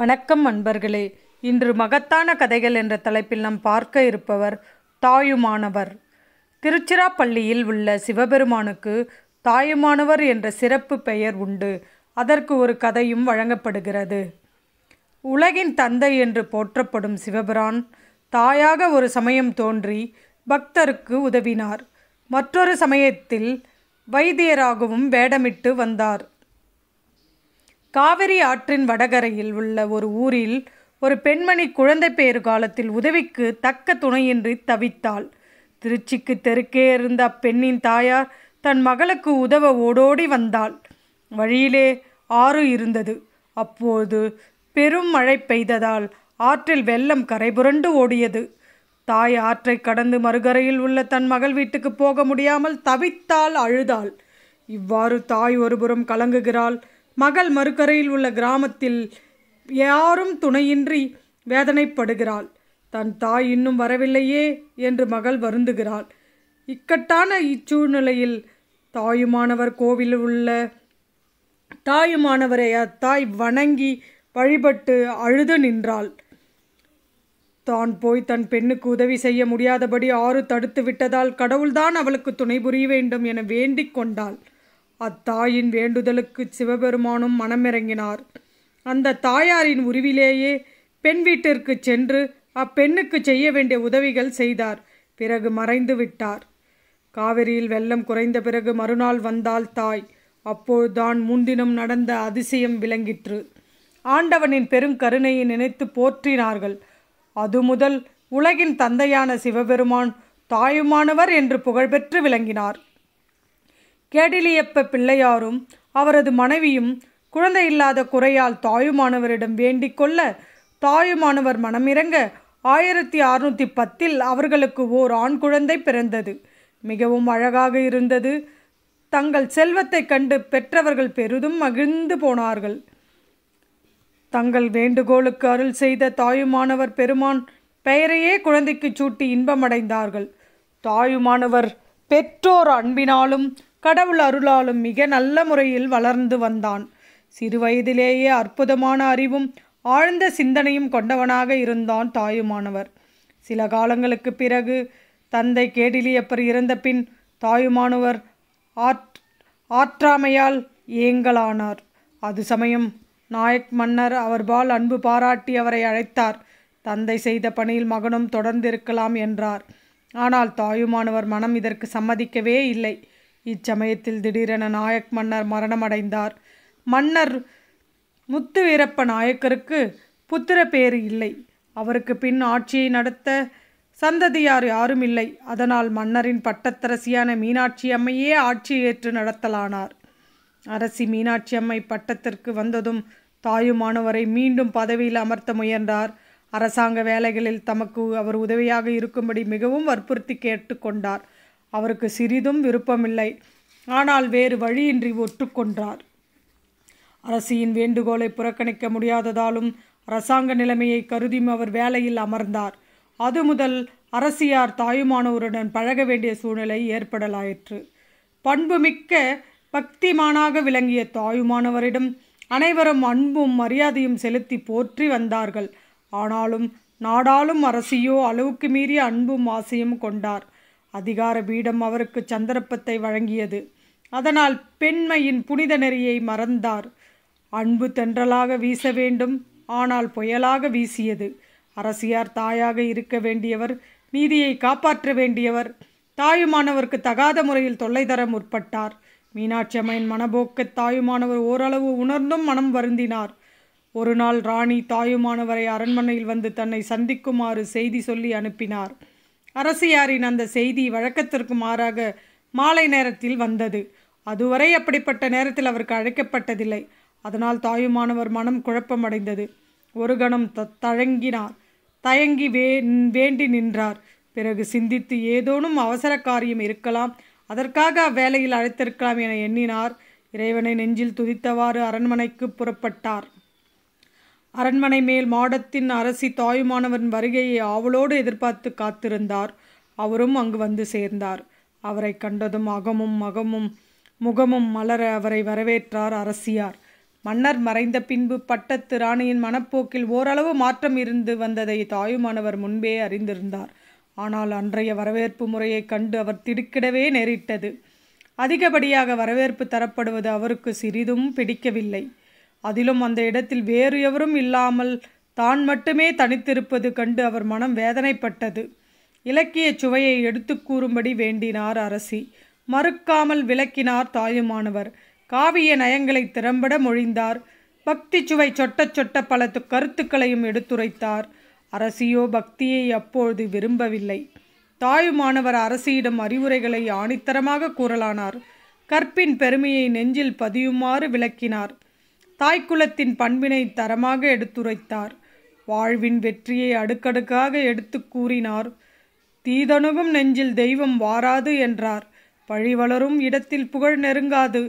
வணக்கம் அன்பர்களே இன்று மகத்தான கதைகள் என்ற தலைப்பில் நாம் பார்க்க இருப்பவர் தாயுமானவர் திருச்சிராப்பள்ளியில் உள்ள சிவபெருமானுக்கு தாயுமானவர் என்ற சிறப்பு பெயர் உண்டு அதற்கு ஒரு கதையும் வழங்கப்படுகிறது உலகின் தந்தை என்று போற்றப்படும் சிவபிரான் தாயாக ஒரு சமயம் தோன்றி பக்தருக்கு உதவினார் மற்றொரு சமயத்தில் வைத்தியராகவும் வேடமிட்டு வந்தார் காவிரி ஆற்றின் வடகரையில் உள்ள ஒரு ஊரில் ஒரு பெண்மணி குழந்தை பேறு காலத்தில் உதவிக்கு தக்க துணையின்றி தவித்தாள் திருச்சிக்கு தெற்கே இருந்த அப்பெண்ணின் தாயார் தன் மகளுக்கு உதவ ஓடோடி வந்தாள் வழியிலே ஆறு இருந்தது அப்போது பெரும் மழை பெய்ததால் ஆற்றில் வெள்ளம் கரைபுரண்டு ஓடியது தாய் ஆற்றை கடந்து மறுகரையில் உள்ள தன் மகள் வீட்டுக்கு போக முடியாமல் தவித்தால் அழுதாள் இவ்வாறு தாய் ஒருபுறம் கலங்குகிறாள் மகள் மறுக்கரையில் உள்ள கிராமத்தில் யாரும் துணையின்றி வேதனைப்படுகிறாள் தன் தாய் இன்னும் வரவில்லையே என்று மகள் வருந்துகிறாள் இக்கட்டான இச்சூழ்நிலையில் தாயுமானவர் கோவில் உள்ள தாயுமானவரை அத்தாய் வணங்கி வழிபட்டு அழுது நின்றாள் தான் போய் தன் பெண்ணுக்கு உதவி செய்ய முடியாதபடி ஆறு தடுத்து விட்டதால் கடவுள்தான் அவளுக்கு துணை புரிய வேண்டும் என வேண்டிக் கொண்டாள் அத்தாயின் வேண்டுதலுக்கு சிவபெருமானும் மனமிறங்கினார் அந்த தாயாரின் உருவிலேயே பெண் வீட்டிற்கு சென்று அப்பெண்ணுக்கு செய்ய வேண்டிய உதவிகள் செய்தார் பிறகு மறைந்து விட்டார் காவிரியில் வெள்ளம் குறைந்த பிறகு மறுநாள் வந்தால் தாய் அப்போதுதான் முன்தினம் நடந்த அதிசயம் விளங்கிற்று ஆண்டவனின் பெருங்கருணையை நினைத்து போற்றினார்கள் அது முதல் உலகின் தந்தையான சிவபெருமான் தாயுமானவர் என்று புகழ்பெற்று விளங்கினார் கேடிலியப்ப பிள்ளையாரும் அவரது மனைவியும் குழந்தை இல்லாத குறையால் தாயுமானவரிடம் வேண்டிக் கொள்ள தாயுமானவர் மனமிறங்க ஆயிரத்தி அறுநூற்றி பத்தில் அவர்களுக்கு ஓர் ஆண் குழந்தை பிறந்தது மிகவும் அழகாக இருந்தது தங்கள் செல்வத்தை கண்டு பெற்றவர்கள் பெரிதும் மகிழ்ந்து போனார்கள் தங்கள் வேண்டுகோளுக்கு அருள் செய்த தாயுமானவர் பெருமான் பெயரையே குழந்தைக்கு சூட்டி இன்பமடைந்தார்கள் தாயுமானவர் பெற்றோர் அன்பினாலும் கடவுள் அருளாலும் மிக நல்ல முறையில் வளர்ந்து வந்தான் சிறுவயதிலேயே அற்புதமான அறிவும் ஆழ்ந்த சிந்தனையும் கொண்டவனாக இருந்தான் தாயுமானவர் சில காலங்களுக்கு பிறகு தந்தை கேடிலியப்பர் இறந்த பின் தாயுமானவர் ஆற் ஆற்றாமையால் ஏங்கலானார் அது சமயம் நாயக் மன்னர் அவர்பால் அன்பு பாராட்டி அவரை அழைத்தார் தந்தை செய்த பணியில் மகனும் தொடர்ந்திருக்கலாம் என்றார் ஆனால் தாயுமானவர் மனம் இதற்கு சம்மதிக்கவே இல்லை இச்சமயத்தில் திடீரென நாயக் மன்னர் மரணமடைந்தார் மன்னர் முத்துவீரப்ப நாயக்கருக்கு புத்திர பேர் இல்லை அவருக்கு பின் ஆட்சியை நடத்த சந்ததியார் யாரும் இல்லை அதனால் மன்னரின் பட்டத்தரசியான மீனாட்சி அம்மையே ஆட்சி ஏற்று நடத்தலானார் அரசி மீனாட்சி அம்மை பட்டத்திற்கு வந்ததும் தாயுமானவரை மீண்டும் பதவியில் அமர்த்த முயன்றார் அரசாங்க வேலைகளில் தமக்கு அவர் உதவியாக இருக்கும்படி மிகவும் வற்புறுத்தி கேட்டுக்கொண்டார் அவருக்கு சிறிதும் விருப்பமில்லை ஆனால் வேறு வழியின்றி ஒற்றுக்கொன்றார் அரசியின் வேண்டுகோளை புறக்கணிக்க முடியாததாலும் அரசாங்க நிலைமையை கருதியும் அவர் வேலையில் அமர்ந்தார் அது முதல் அரசியார் தாயுமானவருடன் பழக வேண்டிய சூழ்நிலை ஏற்படலாயிற்று பண்புமிக்க பக்திமானாக விளங்கிய தாயுமானவரிடம் அனைவரும் அன்பும் மரியாதையும் செலுத்தி போற்றி வந்தார்கள் ஆனாலும் நாடாலும் அரசியோ அளவுக்கு மீறிய அன்பும் ஆசையும் கொண்டார் அதிகார பீடம் அவருக்கு சந்தர்ப்பத்தை வழங்கியது அதனால் பெண்மையின் புனித நெறியை மறந்தார் அன்பு தென்றலாக வீச வேண்டும் ஆனால் புயலாக வீசியது அரசியார் தாயாக இருக்க வேண்டியவர் நீதியை காப்பாற்ற வேண்டியவர் தாயுமானவருக்கு தகாத முறையில் தொல்லை தர முற்பட்டார் மீனாட்சி அம்மையின் மனபோக்க தாயுமானவர் ஓரளவு உணர்ந்தும் மனம் வருந்தினார் ஒரு நாள் ராணி தாயுமானவரை அரண்மனையில் வந்து தன்னை சந்திக்குமாறு செய்தி சொல்லி அனுப்பினார் அரசியாரின் அந்த செய்தி வழக்கத்திற்கு மாறாக மாலை நேரத்தில் வந்தது அதுவரை அப்படிப்பட்ட நேரத்தில் அவருக்கு அழைக்கப்பட்டதில்லை அதனால் தாயுமானவர் மனம் குழப்பமடைந்தது ஒரு கணம் த தழங்கினார் தயங்கி வே வேண்டி நின்றார் பிறகு சிந்தித்து ஏதோனும் அவசர காரியம் இருக்கலாம் அதற்காக அவ்வேளையில் அழைத்திருக்கலாம் என எண்ணினார் இறைவனை நெஞ்சில் துதித்தவாறு அரண்மனைக்கு புறப்பட்டார் அரண்மனை மேல் மாடத்தின் அரசி தாயுமானவன் வருகையை ஆவலோடு எதிர்பார்த்து காத்திருந்தார் அவரும் அங்கு வந்து சேர்ந்தார் அவரை கண்டதும் அகமும் மகமும் முகமும் மலர அவரை வரவேற்றார் அரசியார் மன்னர் மறைந்த பின்பு பட்டத்து ராணியின் மனப்போக்கில் ஓரளவு மாற்றம் இருந்து வந்ததை தாயுமானவர் முன்பே அறிந்திருந்தார் ஆனால் அன்றைய வரவேற்பு முறையை கண்டு அவர் திடுக்கிடவே நேரிட்டது அதிகப்படியாக வரவேற்பு தரப்படுவது அவருக்கு சிறிதும் பிடிக்கவில்லை அதிலும் அந்த இடத்தில் வேறு எவரும் இல்லாமல் தான் மட்டுமே தனித்திருப்பது கண்டு அவர் மனம் வேதனைப்பட்டது இலக்கிய சுவையை எடுத்து கூறும்படி வேண்டினார் அரசி மறுக்காமல் விளக்கினார் தாயுமானவர் காவிய நயங்களை திறம்பட மொழிந்தார் பக்தி சுவை சொட்ட சொட்ட பல கருத்துக்களையும் எடுத்துரைத்தார் அரசியோ பக்தியை அப்பொழுது விரும்பவில்லை தாயுமானவர் அரசியிடம் அறிவுரைகளை ஆணித்தரமாக கூறலானார் கற்பின் பெருமையை நெஞ்சில் பதியுமாறு விளக்கினார் தாய்க்குலத்தின் பண்பினை தரமாக எடுத்துரைத்தார் வாழ்வின் வெற்றியை அடுக்கடுக்காக எடுத்து கூறினார் தீதணுகும் நெஞ்சில் தெய்வம் வாராது என்றார் பழி வளரும் இடத்தில் புகழ் நெருங்காது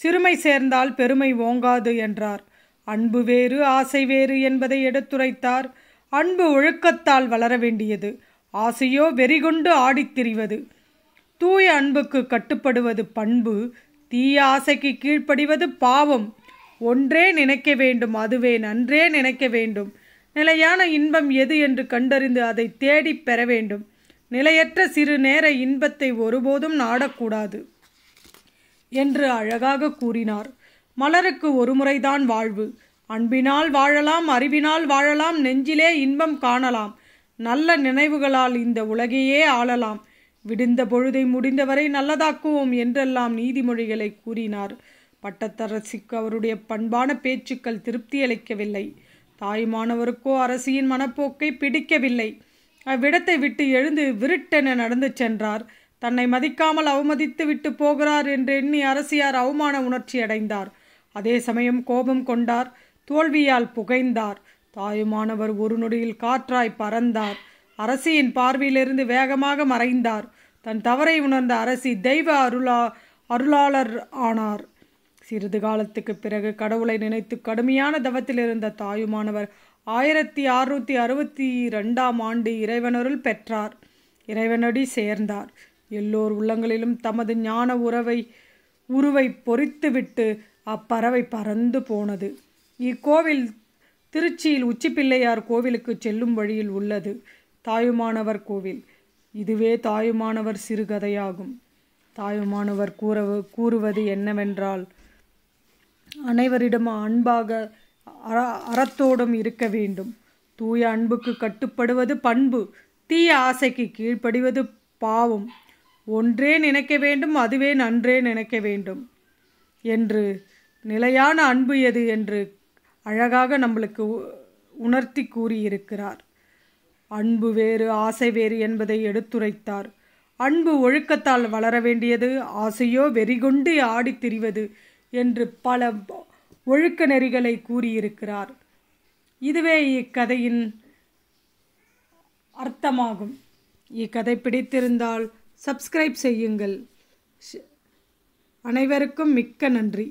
சிறுமை சேர்ந்தால் பெருமை ஓங்காது என்றார் அன்பு வேறு ஆசை வேறு என்பதை எடுத்துரைத்தார் அன்பு ஒழுக்கத்தால் வளர வேண்டியது ஆசையோ வெறிகொண்டு ஆடித் திரிவது தூய அன்புக்கு கட்டுப்படுவது பண்பு தீய ஆசைக்கு கீழ்ப்படிவது பாவம் ஒன்றே நினைக்க வேண்டும் அதுவே நன்றே நினைக்க வேண்டும் நிலையான இன்பம் எது என்று கண்டறிந்து அதை தேடி பெற வேண்டும் நிலையற்ற சிறு நேர இன்பத்தை ஒருபோதும் நாடக்கூடாது என்று அழகாக கூறினார் மலருக்கு ஒருமுறைதான் வாழ்வு அன்பினால் வாழலாம் அறிவினால் வாழலாம் நெஞ்சிலே இன்பம் காணலாம் நல்ல நினைவுகளால் இந்த உலகையே ஆளலாம் விடுந்த பொழுதை முடிந்தவரை நல்லதாக்குவோம் என்றெல்லாம் நீதிமொழிகளை கூறினார் பட்டத்தரசிக்கு அவருடைய பண்பான பேச்சுக்கள் திருப்தி அளிக்கவில்லை தாய்மானவருக்கோ அரசியின் மனப்போக்கை பிடிக்கவில்லை அவ்விடத்தை விட்டு எழுந்து விருட்டென நடந்து சென்றார் தன்னை மதிக்காமல் அவமதித்து விட்டு போகிறார் என்று எண்ணி அரசியார் அவமான உணர்ச்சி அடைந்தார் அதே சமயம் கோபம் கொண்டார் தோல்வியால் புகைந்தார் தாயுமானவர் ஒரு நொடியில் காற்றாய் பறந்தார் அரசியின் பார்வையிலிருந்து வேகமாக மறைந்தார் தன் தவறை உணர்ந்த அரசி தெய்வ அருளா அருளாளர் ஆனார் சிறிது காலத்துக்கு பிறகு கடவுளை நினைத்து கடுமையான தவத்தில் இருந்த தாயுமானவர் ஆயிரத்தி அறுநூத்தி அறுபத்தி ரெண்டாம் ஆண்டு இறைவனருள் பெற்றார் இறைவனடி சேர்ந்தார் எல்லோர் உள்ளங்களிலும் தமது ஞான உறவை உருவை பொறித்துவிட்டு அப்பறவை பறந்து போனது இக்கோவில் திருச்சியில் உச்சிப்பிள்ளையார் கோவிலுக்கு செல்லும் வழியில் உள்ளது தாயுமானவர் கோவில் இதுவே தாயுமானவர் சிறுகதையாகும் தாயுமானவர் கூறவு கூறுவது என்னவென்றால் அனைவரிடமும் அன்பாக அற அறத்தோடும் இருக்க வேண்டும் தூய அன்புக்கு கட்டுப்படுவது பண்பு தீய ஆசைக்கு கீழ்ப்படிவது பாவம் ஒன்றே நினைக்க வேண்டும் அதுவே நன்றே நினைக்க வேண்டும் என்று நிலையான அன்பு எது என்று அழகாக நம்மளுக்கு உணர்த்தி கூறியிருக்கிறார் அன்பு வேறு ஆசை வேறு என்பதை எடுத்துரைத்தார் அன்பு ஒழுக்கத்தால் வளர வேண்டியது ஆசையோ வெறிகொண்டு ஆடித் திரிவது என்று பல ஒழுக்க நெறிகளை கூறியிருக்கிறார் இதுவே இக்கதையின் அர்த்தமாகும் இக்கதை பிடித்திருந்தால் சப்ஸ்கிரைப் செய்யுங்கள் அனைவருக்கும் மிக்க நன்றி